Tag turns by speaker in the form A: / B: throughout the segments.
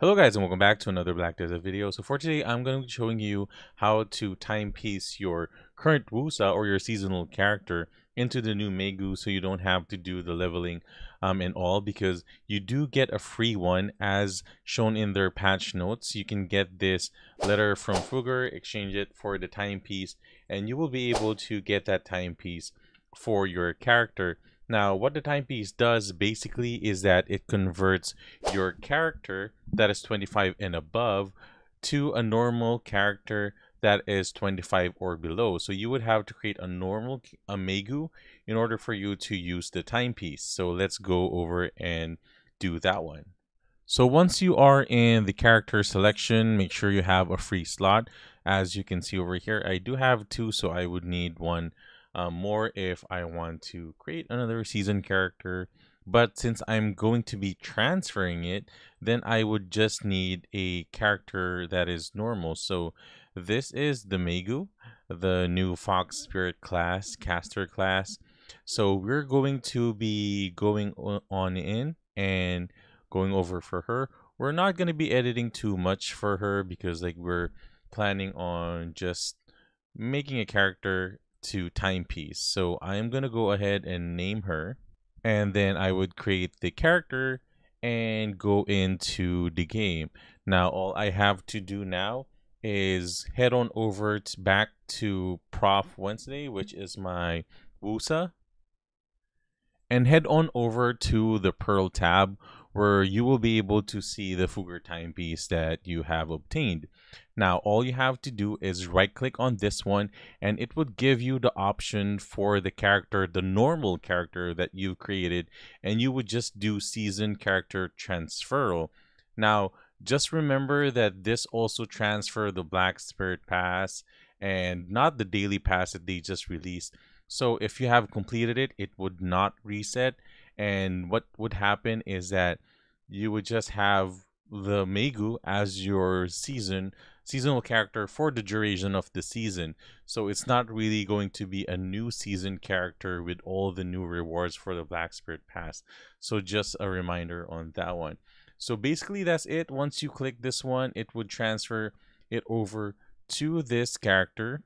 A: Hello guys and welcome back to another Black Desert video. So for today I'm going to be showing you how to timepiece your current Wusa or your seasonal character into the new Megu so you don't have to do the leveling um, and all because you do get a free one as shown in their patch notes. You can get this letter from Fugger, exchange it for the timepiece and you will be able to get that timepiece for your character now, what the timepiece does basically is that it converts your character that is 25 and above to a normal character that is 25 or below. So you would have to create a normal Amegu in order for you to use the timepiece. So let's go over and do that one. So once you are in the character selection, make sure you have a free slot. As you can see over here, I do have two, so I would need one um, more if I want to create another season character. But since I'm going to be transferring it, then I would just need a character that is normal. So this is the Megu, the new Fox Spirit class, caster class. So we're going to be going on in and going over for her. We're not going to be editing too much for her because like we're planning on just making a character to timepiece. So I am going to go ahead and name her. And then I would create the character and go into the game. Now, all I have to do now is head on over to back to Prof Wednesday, which is my WUSA, and head on over to the Pearl tab, where you will be able to see the Fugger timepiece that you have obtained. Now, all you have to do is right click on this one and it would give you the option for the character, the normal character that you've created, and you would just do season character transferal. Now, just remember that this also transfer the Black Spirit Pass and not the daily pass that they just released. So if you have completed it, it would not reset. And what would happen is that you would just have the Megu as your season seasonal character for the duration of the season. So it's not really going to be a new season character with all the new rewards for the Black Spirit Pass. So just a reminder on that one. So basically that's it. Once you click this one, it would transfer it over to this character.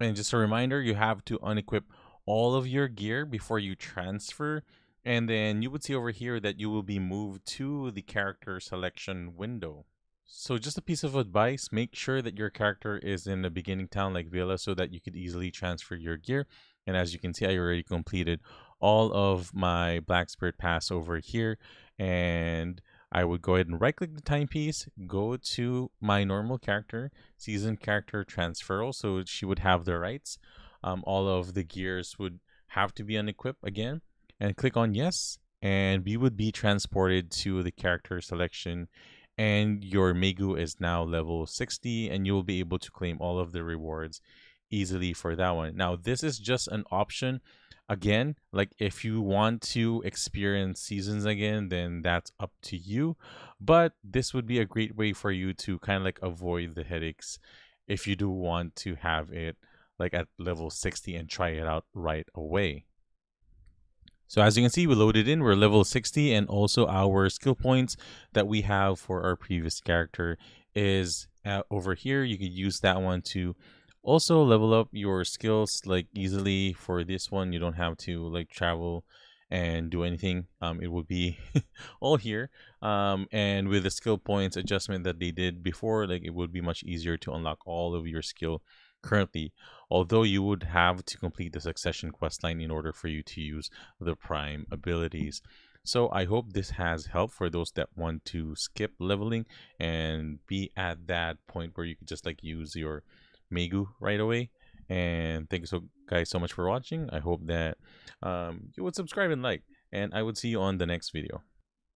A: And just a reminder, you have to unequip all of your gear before you transfer and then you would see over here that you will be moved to the character selection window. So just a piece of advice, make sure that your character is in a beginning town like Villa so that you could easily transfer your gear. And as you can see, I already completed all of my Black Spirit Pass over here. And I would go ahead and right click the timepiece, go to my normal character, season character transferal. So she would have the rights. Um, all of the gears would have to be unequipped again and click on yes and we would be transported to the character selection and your Megu is now level 60 and you will be able to claim all of the rewards easily for that one. Now this is just an option. Again, like if you want to experience seasons again, then that's up to you. But this would be a great way for you to kind of like avoid the headaches if you do want to have it like at level 60 and try it out right away. So as you can see, we loaded in, we're level 60 and also our skill points that we have for our previous character is uh, over here. You could use that one to also level up your skills like easily for this one. You don't have to like travel and do anything, um, it will be all here. Um, and with the skill points adjustment that they did before, like it would be much easier to unlock all of your skill currently, although you would have to complete the succession questline in order for you to use the prime abilities. So I hope this has helped for those that want to skip leveling and be at that point where you could just like use your Megu right away. And thank you so guys so much for watching. I hope that um, you would subscribe and like. And I would see you on the next video.